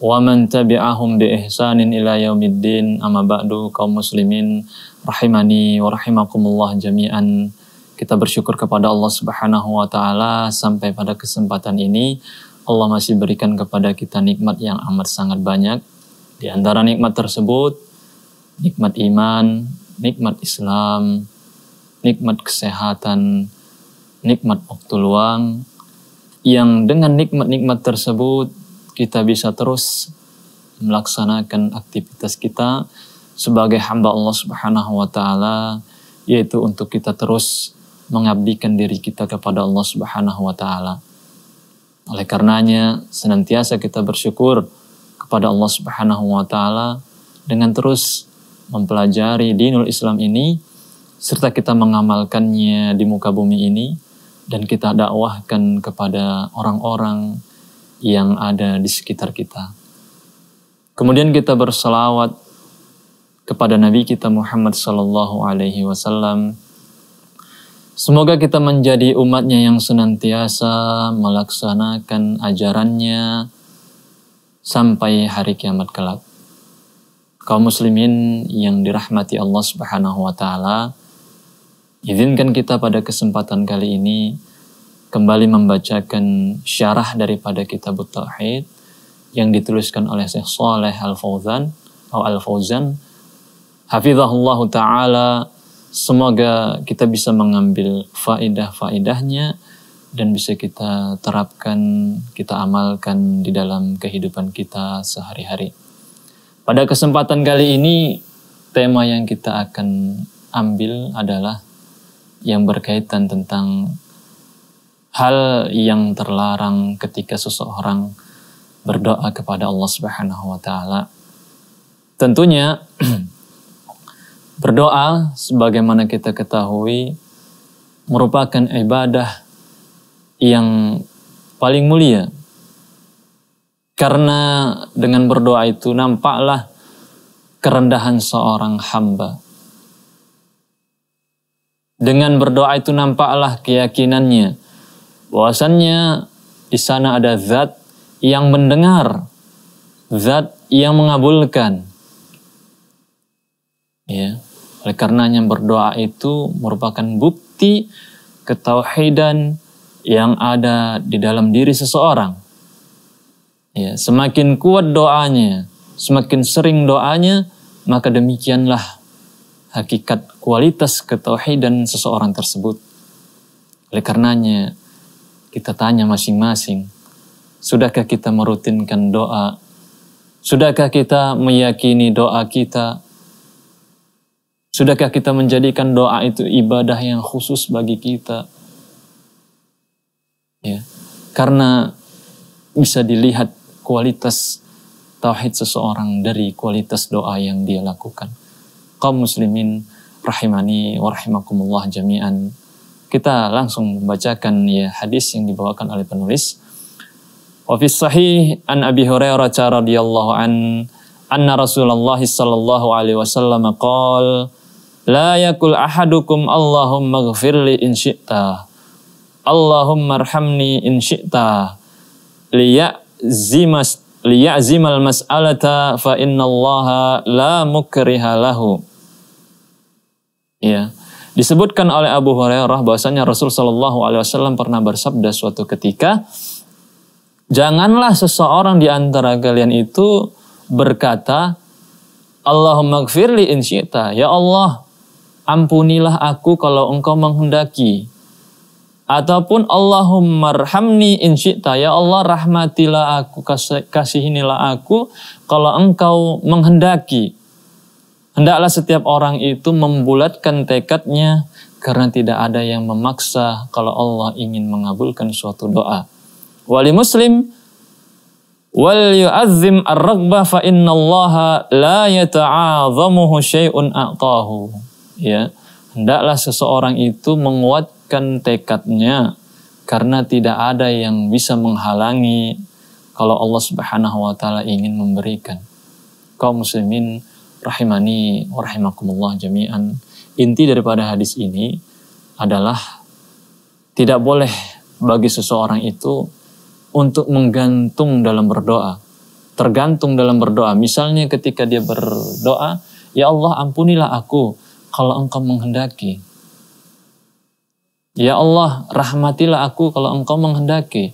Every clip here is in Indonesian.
wa man tabi'ahum bi ihsanin ila yaumiddin amma ba'du kaum muslimin rahimani wa rahimakumullah jami'an kita bersyukur kepada Allah Subhanahu wa taala sampai pada kesempatan ini Allah masih berikan kepada kita nikmat yang amat sangat banyak di antara nikmat tersebut nikmat iman, nikmat Islam, nikmat kesehatan, nikmat waktu luang yang dengan nikmat-nikmat tersebut kita bisa terus melaksanakan aktivitas kita sebagai hamba Allah Subhanahu wa taala yaitu untuk kita terus mengabdikan diri kita kepada Allah Subhanahu wa taala. Oleh karenanya senantiasa kita bersyukur kepada Allah Subhanahu wa taala dengan terus mempelajari dinul Islam ini serta kita mengamalkannya di muka bumi ini dan kita dakwahkan kepada orang-orang yang ada di sekitar kita. Kemudian kita berselawat kepada Nabi kita Muhammad Sallallahu Alaihi Wasallam. Semoga kita menjadi umatnya yang senantiasa melaksanakan ajarannya sampai hari kiamat kelak. Kaum muslimin yang dirahmati Allah Subhanahu wa taala, izinkan kita pada kesempatan kali ini kembali membacakan syarah daripada kitab Tauhid yang dituliskan oleh Syekh Saleh Al-Fauzan atau Al-Fauzan hafizahullahu Ta'ala semoga kita bisa mengambil faidah-faidahnya dan bisa kita terapkan, kita amalkan di dalam kehidupan kita sehari-hari. Pada kesempatan kali ini tema yang kita akan ambil adalah yang berkaitan tentang hal yang terlarang ketika seseorang berdoa kepada Allah Subhanahu wa taala. Tentunya berdoa sebagaimana kita ketahui merupakan ibadah yang paling mulia. Karena dengan berdoa itu nampaklah kerendahan seorang hamba. Dengan berdoa itu nampaklah keyakinannya bahwasannya di sana ada zat yang mendengar, zat yang mengabulkan. Ya. Oleh karenanya berdoa itu merupakan bukti ketauhidan yang ada di dalam diri seseorang. Ya, semakin kuat doanya, semakin sering doanya, maka demikianlah hakikat kualitas ketauhidan seseorang tersebut. Oleh karenanya, kita tanya masing-masing, sudahkah kita merutinkan doa? Sudahkah kita meyakini doa kita? Sudahkah kita menjadikan doa itu ibadah yang khusus bagi kita? Ya. Karena bisa dilihat kualitas tauhid seseorang dari kualitas doa yang dia lakukan. Kaum muslimin rahimani wa rahimakumullah jami'an. Kita langsung membacakan ya hadis yang dibawakan oleh penulis. Wa fi sahih an Abi Hurairah radhiyallahu an anna Rasulullah sallallahu alaihi wasallam qol la yakul ahadukum Allahumma ighfirli in syi'ta Allahumma arhamni in syi'ta liya'zimas liya'zimal mas'alata fa innallaha la mukriha lahu. Ya. Disebutkan oleh Abu Hurairah bahwasanya Rasul Shallallahu Alaihi Wasallam pernah bersabda suatu ketika, janganlah seseorang di antara kalian itu berkata, Allahumma gfirli insyita, ya Allah, ampunilah aku kalau engkau menghendaki. Ataupun Allahumma rahamni insyita, ya Allah rahmatilah aku, kasihinilah aku kalau engkau menghendaki. Hendaklah setiap orang itu membulatkan tekadnya karena tidak ada yang memaksa kalau Allah ingin mengabulkan suatu doa. Wali muslim wal yu'azzim ar-raghbah fa innallaha la yata'azamuhu syai'un aqahu. Ya, hendaklah seseorang itu menguatkan tekadnya karena tidak ada yang bisa menghalangi kalau Allah Subhanahu wa taala ingin memberikan. Kaum muslimin rahimani wa rahimakumullah jami'an. Inti daripada hadis ini adalah tidak boleh bagi seseorang itu untuk menggantung dalam berdoa. Tergantung dalam berdoa. Misalnya ketika dia berdoa, Ya Allah ampunilah aku kalau engkau menghendaki. Ya Allah rahmatilah aku kalau engkau menghendaki.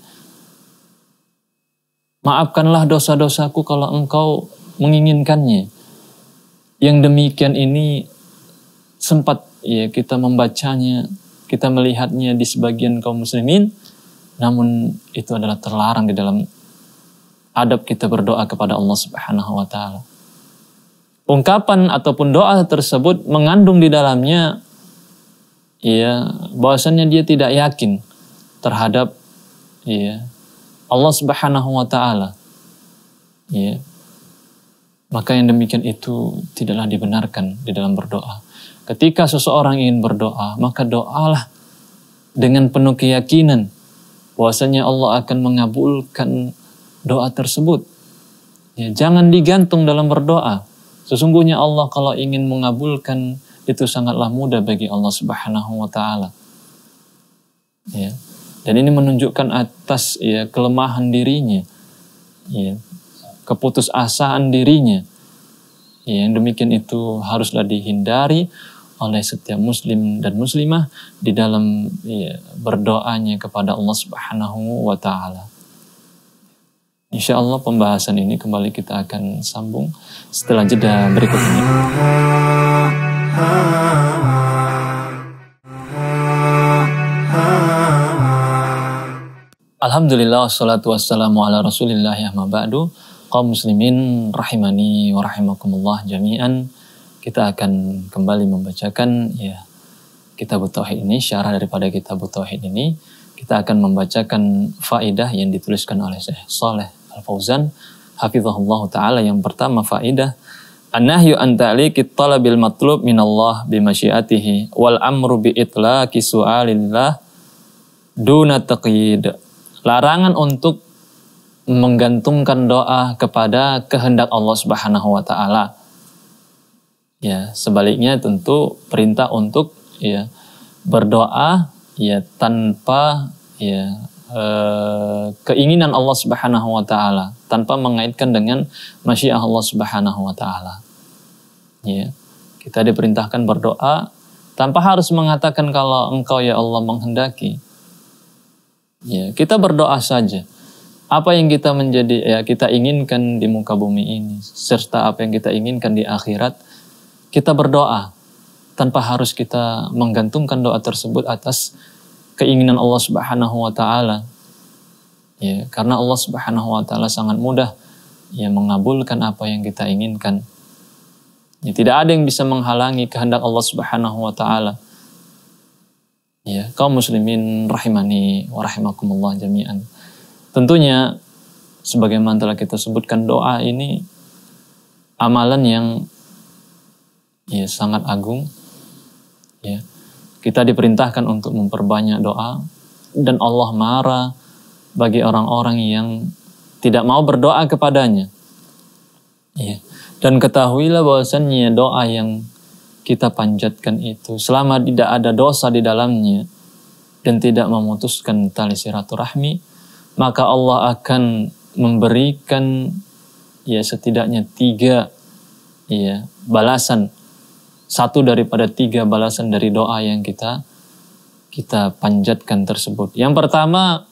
Maafkanlah dosa-dosaku kalau engkau menginginkannya yang demikian ini sempat ya kita membacanya, kita melihatnya di sebagian kaum muslimin, namun itu adalah terlarang di dalam adab kita berdoa kepada Allah Subhanahu wa taala. Ungkapan ataupun doa tersebut mengandung di dalamnya ya bahwasannya dia tidak yakin terhadap ya Allah Subhanahu wa taala. Ya, maka yang demikian itu tidaklah dibenarkan di dalam berdoa. Ketika seseorang ingin berdoa, maka doalah dengan penuh keyakinan bahwasanya Allah akan mengabulkan doa tersebut. Ya, jangan digantung dalam berdoa. Sesungguhnya Allah kalau ingin mengabulkan itu sangatlah mudah bagi Allah Subhanahu wa taala. Ya. Dan ini menunjukkan atas ya kelemahan dirinya. Ya keputusasaan dirinya. Ya, yang demikian itu haruslah dihindari oleh setiap muslim dan muslimah di dalam ya, berdoanya kepada Allah Subhanahu wa taala. Insyaallah pembahasan ini kembali kita akan sambung setelah jeda berikut ini. Alhamdulillah wassalatu wassalamu ala rasulillah ya ma'ba'du kaum muslimin rahimani wa rahimakumullah jami'an. Kita akan kembali membacakan ya kitab tauhid ini, syarah daripada kitab tauhid ini. Kita akan membacakan faidah yang dituliskan oleh Syekh Saleh Al-Fauzan hafizahullah taala yang pertama faidah anahyu an ta'liqi talabil matlub minallah masyiatihi wal amru bi itlaqi su'alillah duna taqyid. Larangan untuk menggantungkan doa kepada kehendak Allah Subhanahu wa taala. Ya, sebaliknya tentu perintah untuk ya berdoa ya tanpa ya eh, keinginan Allah Subhanahu wa taala, tanpa mengaitkan dengan masyiah Allah Subhanahu wa taala. Ya. Kita diperintahkan berdoa tanpa harus mengatakan kalau engkau ya Allah menghendaki. Ya, kita berdoa saja apa yang kita menjadi ya kita inginkan di muka bumi ini serta apa yang kita inginkan di akhirat kita berdoa tanpa harus kita menggantungkan doa tersebut atas keinginan Allah Subhanahu wa taala. Ya, karena Allah Subhanahu wa taala sangat mudah ya mengabulkan apa yang kita inginkan. Ya, tidak ada yang bisa menghalangi kehendak Allah Subhanahu wa taala. Ya, kaum muslimin rahimani wa rahimakumullah jami'an. Tentunya sebagaimana telah kita sebutkan doa ini amalan yang ya sangat agung ya. Kita diperintahkan untuk memperbanyak doa dan Allah marah bagi orang-orang yang tidak mau berdoa kepadanya. Ya. Dan ketahuilah bahwasannya doa yang kita panjatkan itu selama tidak ada dosa di dalamnya dan tidak memutuskan tali rahmi maka Allah akan memberikan ya setidaknya tiga ya balasan satu daripada tiga balasan dari doa yang kita kita panjatkan tersebut. Yang pertama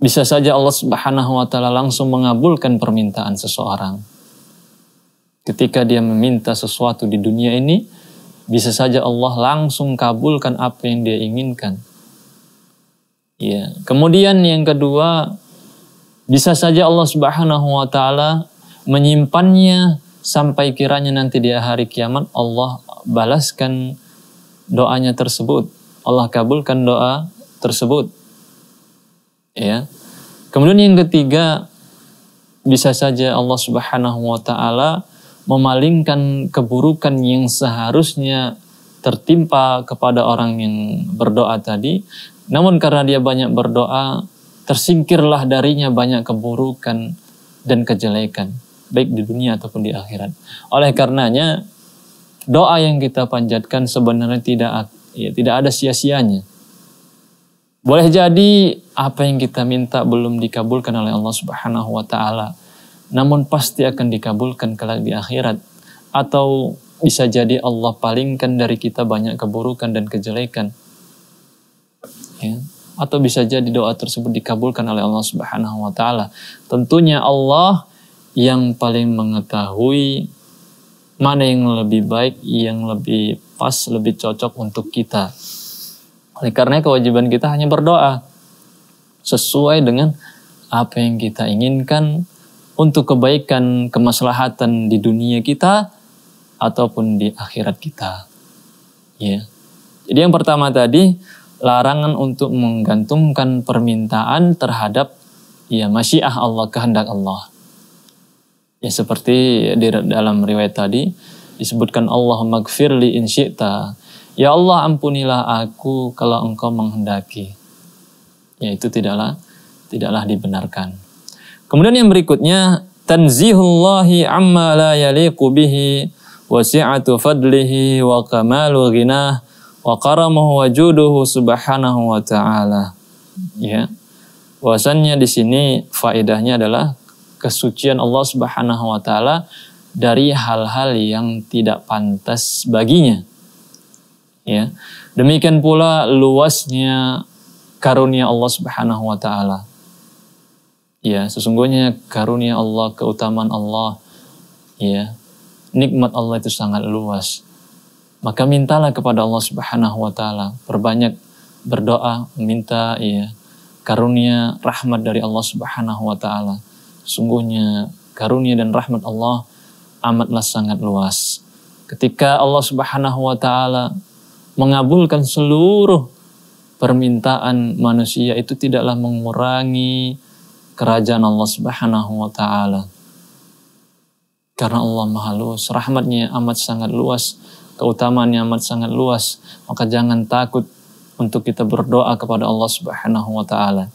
bisa saja Allah Subhanahu wa taala langsung mengabulkan permintaan seseorang. Ketika dia meminta sesuatu di dunia ini, bisa saja Allah langsung kabulkan apa yang dia inginkan Ya. Kemudian yang kedua, bisa saja Allah Subhanahu wa taala menyimpannya sampai kiranya nanti di hari kiamat Allah balaskan doanya tersebut. Allah kabulkan doa tersebut. Ya. Kemudian yang ketiga, bisa saja Allah Subhanahu wa taala memalingkan keburukan yang seharusnya tertimpa kepada orang yang berdoa tadi namun karena dia banyak berdoa, tersingkirlah darinya banyak keburukan dan kejelekan, baik di dunia ataupun di akhirat. Oleh karenanya, doa yang kita panjatkan sebenarnya tidak ya, tidak ada sia-sianya. Boleh jadi apa yang kita minta belum dikabulkan oleh Allah Subhanahu wa taala. Namun pasti akan dikabulkan kelak di akhirat atau bisa jadi Allah palingkan dari kita banyak keburukan dan kejelekan Ya. Atau bisa jadi doa tersebut dikabulkan oleh Allah Subhanahu wa taala. Tentunya Allah yang paling mengetahui mana yang lebih baik, yang lebih pas, lebih cocok untuk kita. Oleh karena kewajiban kita hanya berdoa sesuai dengan apa yang kita inginkan untuk kebaikan, kemaslahatan di dunia kita ataupun di akhirat kita. Ya. Jadi yang pertama tadi larangan untuk menggantungkan permintaan terhadap ya masyiah Allah kehendak Allah. Ya seperti di dalam riwayat tadi disebutkan Allah magfirli insyita. Ya Allah ampunilah aku kalau engkau menghendaki. Ya itu tidaklah tidaklah dibenarkan. Kemudian yang berikutnya tanzihullahi amma la yaliqu bihi wasi'atu fadlihi wa kamalu ghinah wa karamahu wa juduhu subhanahu wa ta'ala. Ya. Bahwasannya di sini faedahnya adalah kesucian Allah Subhanahu wa taala dari hal-hal yang tidak pantas baginya. Ya. Demikian pula luasnya karunia Allah Subhanahu wa taala. Ya, sesungguhnya karunia Allah, keutamaan Allah, ya. Nikmat Allah itu sangat luas maka mintalah kepada Allah Subhanahu wa taala, perbanyak berdoa, minta ya karunia rahmat dari Allah Subhanahu wa taala. Sungguhnya karunia dan rahmat Allah amatlah sangat luas. Ketika Allah Subhanahu wa taala mengabulkan seluruh permintaan manusia itu tidaklah mengurangi kerajaan Allah Subhanahu wa taala. Karena Allah Maha Luas, rahmatnya amat sangat luas keutamaannya amat sangat luas. Maka jangan takut untuk kita berdoa kepada Allah Subhanahu wa taala.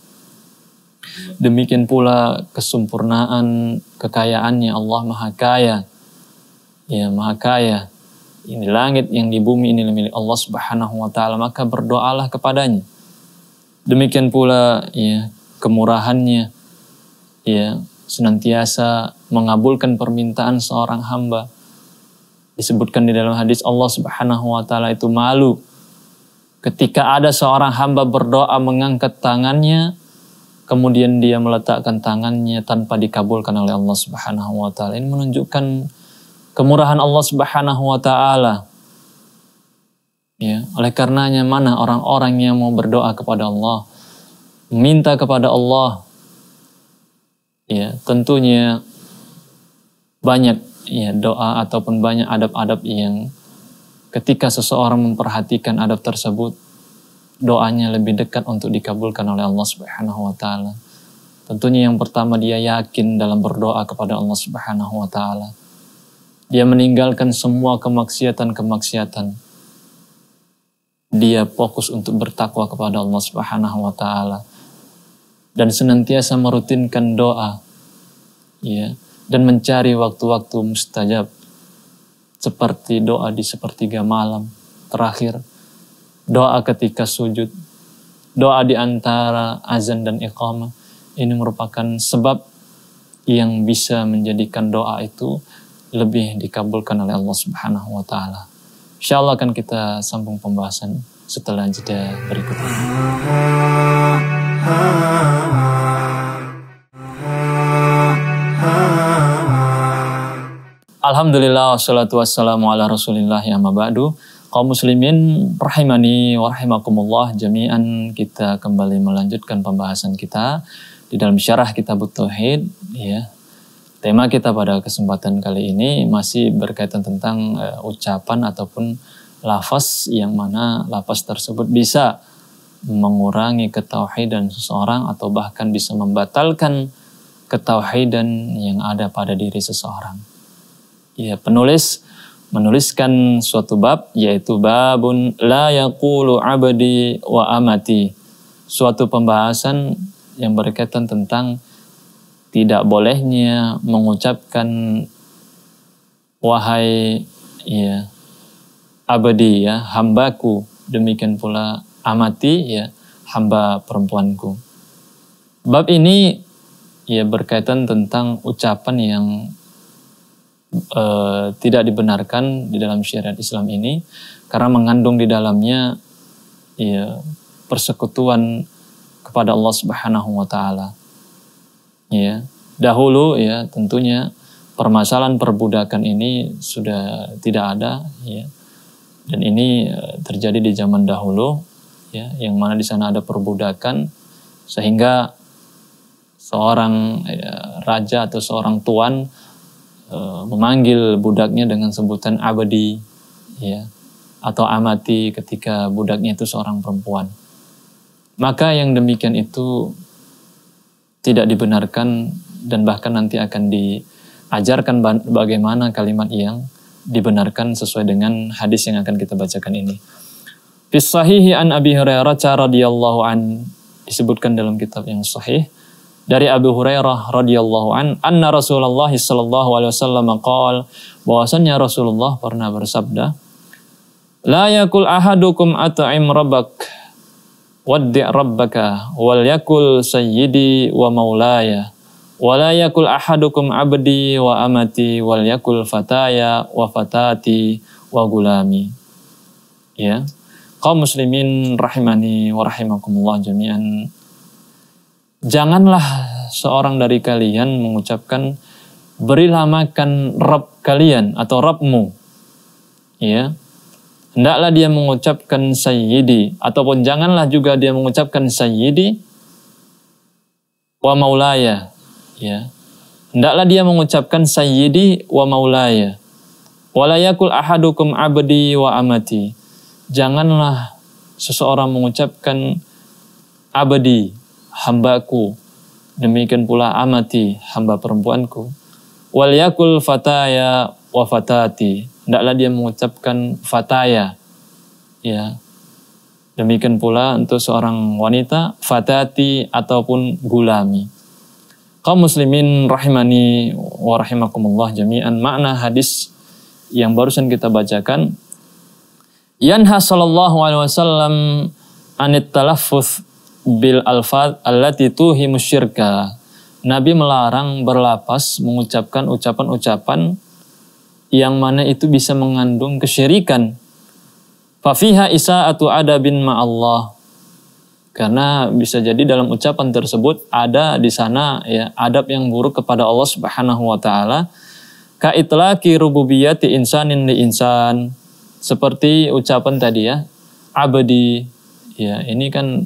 Demikian pula kesempurnaan kekayaannya Allah Maha Kaya. Ya, Maha Kaya. Ini langit yang di bumi ini milik Allah Subhanahu wa taala, maka berdoalah kepadanya. Demikian pula ya kemurahannya ya senantiasa mengabulkan permintaan seorang hamba Disebutkan di dalam hadis Allah Subhanahu wa taala itu malu ketika ada seorang hamba berdoa mengangkat tangannya kemudian dia meletakkan tangannya tanpa dikabulkan oleh Allah Subhanahu wa taala. Ini menunjukkan kemurahan Allah Subhanahu wa taala. Ya, oleh karenanya mana orang-orang yang mau berdoa kepada Allah, minta kepada Allah, ya tentunya banyak ya, doa ataupun banyak adab-adab yang ketika seseorang memperhatikan adab tersebut, doanya lebih dekat untuk dikabulkan oleh Allah Subhanahu wa taala. Tentunya yang pertama dia yakin dalam berdoa kepada Allah Subhanahu wa taala. Dia meninggalkan semua kemaksiatan-kemaksiatan. Dia fokus untuk bertakwa kepada Allah Subhanahu wa taala dan senantiasa merutinkan doa ya dan mencari waktu-waktu mustajab seperti doa di sepertiga malam terakhir doa ketika sujud doa di antara azan dan iqamah ini merupakan sebab yang bisa menjadikan doa itu lebih dikabulkan oleh Allah Subhanahu wa taala. Insyaallah akan kita sambung pembahasan setelah jeda berikut ini. Alhamdulillah wassalatu wassalamu ala rasulillah ya mabadu. Kaum muslimin rahimani wa rahimakumullah jami'an kita kembali melanjutkan pembahasan kita di dalam syarah kitab Tauhid ya. Tema kita pada kesempatan kali ini masih berkaitan tentang uh, ucapan ataupun lafaz yang mana lafaz tersebut bisa mengurangi ketauhidan seseorang atau bahkan bisa membatalkan ketauhidan yang ada pada diri seseorang ya penulis menuliskan suatu bab yaitu babun la yaqulu abadi wa amati. Suatu pembahasan yang berkaitan tentang tidak bolehnya mengucapkan wahai ya abadi ya hambaku demikian pula amati ya hamba perempuanku. Bab ini ya berkaitan tentang ucapan yang e, tidak dibenarkan di dalam syariat Islam ini karena mengandung di dalamnya ya persekutuan kepada Allah Subhanahu wa taala. Ya, dahulu ya tentunya permasalahan perbudakan ini sudah tidak ada ya. Dan ini eh, terjadi di zaman dahulu ya, yang mana di sana ada perbudakan sehingga seorang ya, raja atau seorang tuan e, memanggil budaknya dengan sebutan abadi ya atau amati ketika budaknya itu seorang perempuan. Maka yang demikian itu tidak dibenarkan dan bahkan nanti akan diajarkan bagaimana kalimat yang dibenarkan sesuai dengan hadis yang akan kita bacakan ini. Fis sahihi an Abi Hurairah radhiyallahu an disebutkan dalam kitab yang sahih dari Abu Hurairah radhiyallahu an anna Rasulullah sallallahu alaihi wasallam qol bahwasanya Rasulullah pernah bersabda la yakul ahadukum at'im rabbak waddi' rabbaka wal yakul sayyidi wa maulaya wa la yakul ahadukum abdi wa amati wal yakul fataya wa fatati wa gulami ya kaum muslimin rahimani wa rahimakumullah jami'an Janganlah seorang dari kalian mengucapkan berilah makan Rabb kalian atau Rabmu. Ya. Hendaklah dia mengucapkan Sayyidi ataupun janganlah juga dia mengucapkan Sayyidi wa maulaya. Ya. Hendaklah dia mengucapkan Sayyidi wa maulaya. Walayakul ahadukum abdi wa amati. Janganlah seseorang mengucapkan abadi hambaku, demikian pula amati, hamba perempuanku. Wal yakul fataya wa fatati. Hendaklah dia mengucapkan fataya. Ya. Demikian pula untuk seorang wanita, fatati ataupun gulami. Kaum muslimin rahimani wa rahimakumullah jami'an. Makna hadis yang barusan kita bacakan. Yanha sallallahu alaihi wasallam anit talaffuz bil alfad allati tuhi musyirka. Nabi melarang berlapas mengucapkan ucapan-ucapan yang mana itu bisa mengandung kesyirikan. Fafiha isa'atu adabin ma'allah. Karena bisa jadi dalam ucapan tersebut ada di sana ya adab yang buruk kepada Allah Subhanahu wa taala. Ka itlaqi rububiyyati insanin li insan. Seperti ucapan tadi ya, abdi. Ya, ini kan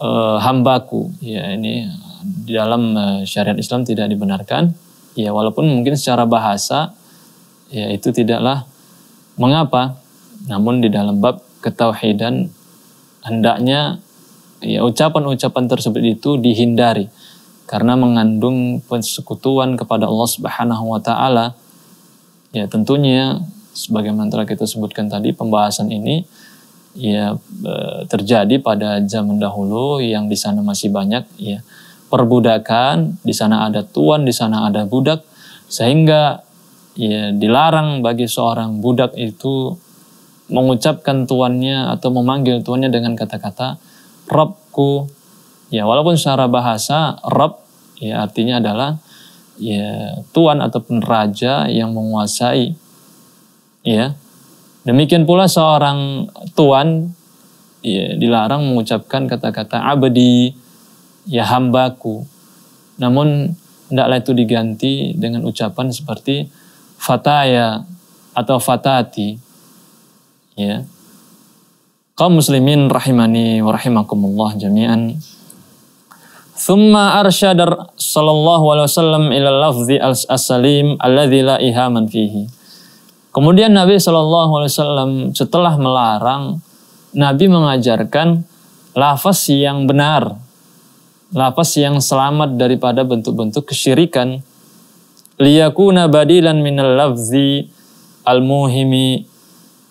uh, hambaku ya ini di dalam uh, syariat Islam tidak dibenarkan ya walaupun mungkin secara bahasa ya itu tidaklah mengapa namun di dalam bab ketauhidan hendaknya ya ucapan-ucapan tersebut itu dihindari karena mengandung persekutuan kepada Allah Subhanahu wa taala ya tentunya sebagaimana telah kita sebutkan tadi pembahasan ini ya e, terjadi pada zaman dahulu yang di sana masih banyak ya perbudakan, di sana ada tuan, di sana ada budak sehingga ya dilarang bagi seorang budak itu mengucapkan tuannya atau memanggil tuannya dengan kata-kata Robku. Ya walaupun secara bahasa Rob ya artinya adalah ya tuan ataupun raja yang menguasai ya Demikian pula seorang tuan ya, dilarang mengucapkan kata-kata abadi, ya hambaku. Namun tidaklah itu diganti dengan ucapan seperti fataya atau fatati. Ya. Kaum muslimin rahimani wa rahimakumullah jami'an. Thumma arsyadar sallallahu alaihi wasallam ila lafzi as-salim alladhi la ihaman fihi. Kemudian Nabi Shallallahu Alaihi Wasallam setelah melarang, Nabi mengajarkan lafaz yang benar, lafaz yang selamat daripada bentuk-bentuk kesyirikan. Liyakuna badilan minal lafzi al-muhimi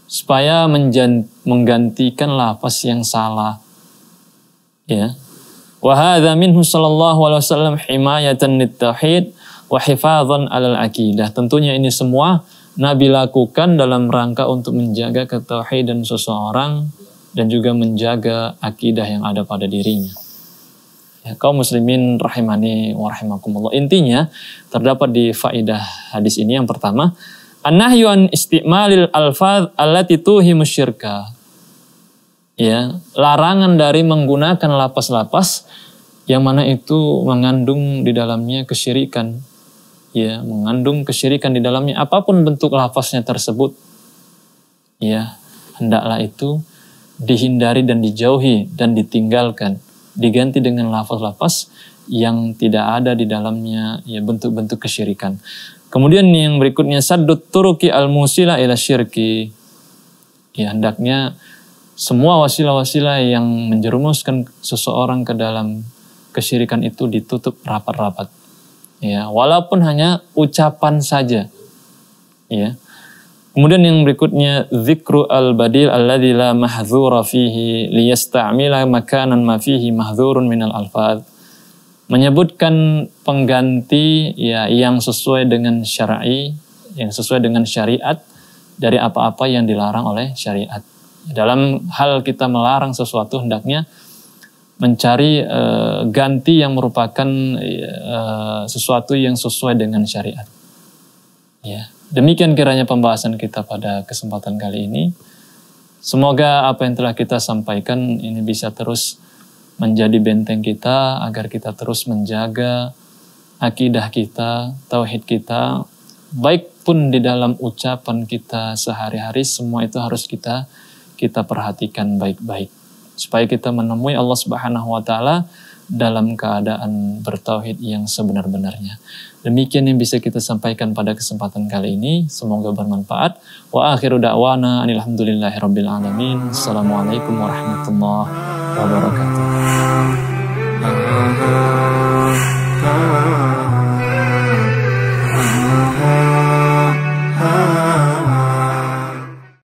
supaya menggantikan lafaz yang salah. Ya. Wa hadza minhu sallallahu alaihi wasallam himayatan lit-tauhid wa hifadzan 'alal aqidah. Tentunya ini semua Nabi lakukan dalam rangka untuk menjaga dan seseorang dan juga menjaga akidah yang ada pada dirinya. Ya, kaum muslimin rahimani wa rahimakumullah. Intinya terdapat di faidah hadis ini yang pertama, an-nahyu an istimalil alfaz allati tuhimu Ya, larangan dari menggunakan lapas-lapas yang mana itu mengandung di dalamnya kesyirikan, ya mengandung kesyirikan di dalamnya apapun bentuk lafaznya tersebut ya hendaklah itu dihindari dan dijauhi dan ditinggalkan diganti dengan lafaz-lafaz yang tidak ada di dalamnya ya bentuk-bentuk kesyirikan. Kemudian yang berikutnya saddut turuki al-musila ila syirki. Ya hendaknya semua wasilah-wasilah yang menjerumuskan seseorang ke dalam kesyirikan itu ditutup rapat-rapat ya walaupun hanya ucapan saja ya kemudian yang berikutnya zikru al badil alladzi la mahdzura fihi liyasta'mila makanan ma fihi mahdzurun minal alfaz menyebutkan pengganti ya yang sesuai dengan syar'i yang sesuai dengan syariat dari apa-apa yang dilarang oleh syariat dalam hal kita melarang sesuatu hendaknya mencari uh, ganti yang merupakan uh, sesuatu yang sesuai dengan syariat. Ya, demikian kiranya pembahasan kita pada kesempatan kali ini. Semoga apa yang telah kita sampaikan ini bisa terus menjadi benteng kita agar kita terus menjaga akidah kita, tauhid kita, baik pun di dalam ucapan kita sehari-hari semua itu harus kita kita perhatikan baik-baik supaya kita menemui Allah Subhanahu wa taala dalam keadaan bertauhid yang sebenar-benarnya. Demikian yang bisa kita sampaikan pada kesempatan kali ini. Semoga bermanfaat. Wa akhiru da'wana alhamdulillahirabbil alamin. Assalamualaikum warahmatullahi wabarakatuh.